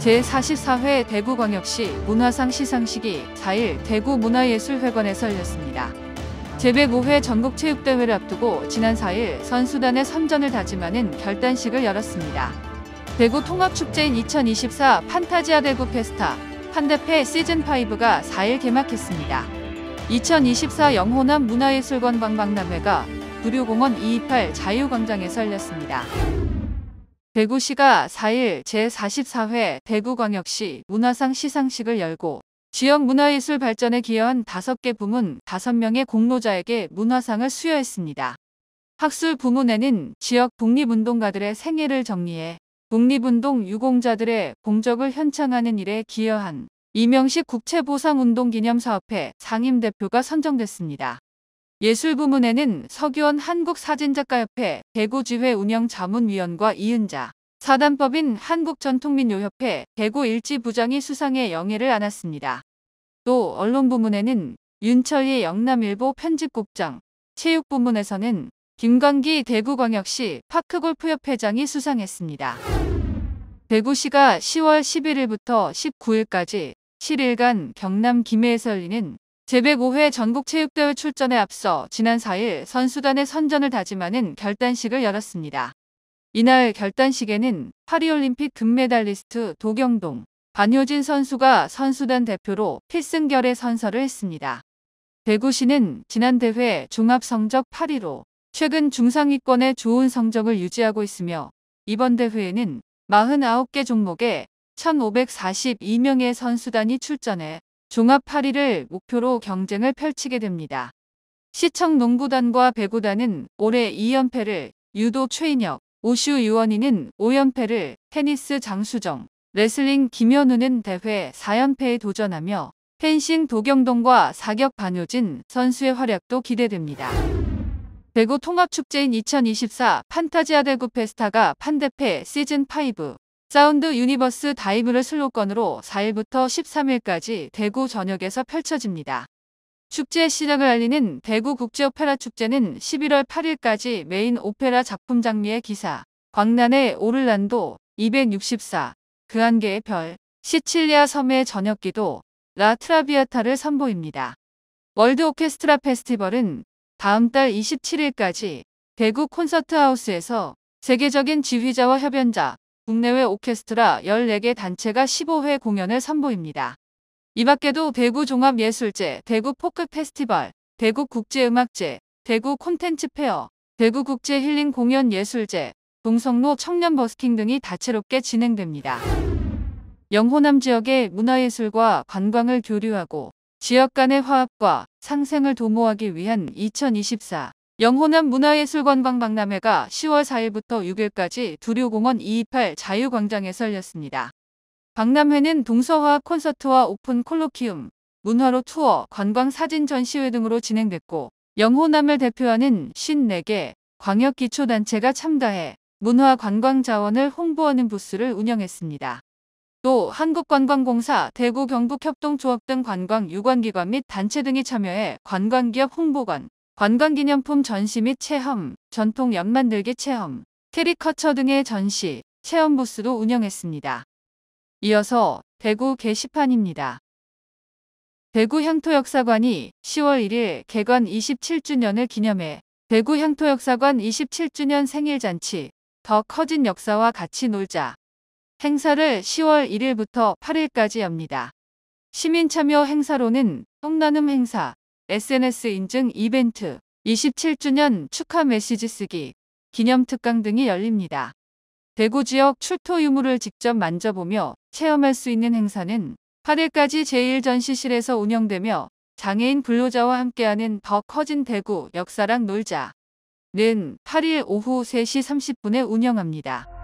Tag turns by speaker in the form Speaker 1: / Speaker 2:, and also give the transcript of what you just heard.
Speaker 1: 제44회 대구광역시 문화상 시상식이 4일 대구문화예술회관에서 열렸습니다. 제105회 전국체육대회를 앞두고 지난 4일 선수단의 선전을 다짐하는 결단식을 열었습니다. 대구 통합축제인 2024 판타지아 대구 페스타 판대페 시즌5가 4일 개막했습니다. 2024 영호남 문화예술관 관박람회가 부류공원 228 자유광장에서 열렸습니다. 대구시가 4일 제44회 대구광역시 문화상 시상식을 열고 지역 문화예술 발전에 기여한 5개 부문 5명의 공로자에게 문화상을 수여했습니다. 학술 부문에는 지역 독립운동가들의 생애를 정리해 독립운동 유공자들의 공적을 현창하는 일에 기여한 이명식 국채보상운동기념사업회 상임대표가 선정됐습니다. 예술 부문에는 서규원 한국사진작가협회 대구지회 운영자문위원과 이은자, 사단법인 한국전통민요협회 대구 일지 부장이 수상의 영예를 안았습니다. 또 언론 부문에는 윤철희 영남일보 편집국장, 체육 부문에서는 김광기 대구광역시 파크골프협 회장이 수상했습니다. 대구시가 10월 11일부터 19일까지 7일간 경남 김해에서 열리는 제105회 전국체육대회 출전에 앞서 지난 4일 선수단의 선전을 다짐하는 결단식을 열었습니다. 이날 결단식에는 파리올림픽 금메달리스트 도경동, 반효진 선수가 선수단 대표로 필승결의 선서를 했습니다. 대구시는 지난 대회 종합 성적 8위로 최근 중상위권의 좋은 성적을 유지하고 있으며 이번 대회에는 49개 종목에 1,542명의 선수단이 출전해 종합 8위를 목표로 경쟁을 펼치게 됩니다. 시청 농구단과 배구단은 올해 2연패를 유도 최인혁, 우슈 유원이는 5연패를 테니스 장수정, 레슬링 김현우는 대회 4연패에 도전하며 펜싱 도경동과 사격 반효진 선수의 활약도 기대됩니다. 대구 통합축제인 2024 판타지아 대구 페스타가 판대패 시즌5 사운드 유니버스 다이브를 슬로건으로 4일부터 13일까지 대구 전역에서 펼쳐집니다. 축제 시작을 알리는 대구 국제 오페라 축제는 11월 8일까지 메인 오페라 작품 장미의 기사, 광란의 오를란도 264, 그 한 개의 별, 시칠리아 섬의 저녁기도, 라 트라비아타를 선보입니다. 월드 오케스트라 페스티벌은 다음 달 27일까지 대구 콘서트하우스에서 세계적인 지휘자와 협연자, 국내외 오케스트라 14개 단체가 15회 공연을 선보입니다. 이 밖에도 대구 종합예술제, 대구 포크 페스티벌, 대구 국제음악제, 대구 콘텐츠 페어, 대구 국제 힐링 공연 예술제, 동성로 청년 버스킹 등이 다채롭게 진행됩니다. 영호남 지역의 문화예술과 관광을 교류하고 지역 간의 화합과 상생을 도모하기 위한 2024 영호남 문화예술관광 박람회가 10월 4일부터 6일까지 두류공원 228자유광장에설렸습니다 박람회는 동서화 콘서트와 오픈 콜로키움, 문화로 투어, 관광 사진 전시회 등으로 진행됐고 영호남을 대표하는 54개 광역기초단체가 참가해 문화관광자원을 홍보하는 부스를 운영했습니다. 또 한국관광공사, 대구 경북협동조합 등 관광 유관기관 및 단체 등이 참여해 관광기업 홍보관, 관광기념품 전시 및 체험, 전통 연 만들기 체험, 캐리커처 등의 전시, 체험 부스도 운영했습니다. 이어서 대구 게시판입니다. 대구 향토역사관이 10월 1일 개관 27주년을 기념해 대구 향토역사관 27주년 생일잔치 더 커진 역사와 같이 놀자 행사를 10월 1일부터 8일까지 엽니다. 시민참여 행사로는 똥나눔 행사, SNS 인증 이벤트, 27주년 축하 메시지 쓰기, 기념특강 등이 열립니다. 대구 지역 출토 유물을 직접 만져보며 체험할 수 있는 행사는 8일까지 제1전시실에서 운영되며 장애인 근로자와 함께하는 더 커진 대구 역사랑 놀자는 8일 오후 3시 30분에 운영합니다.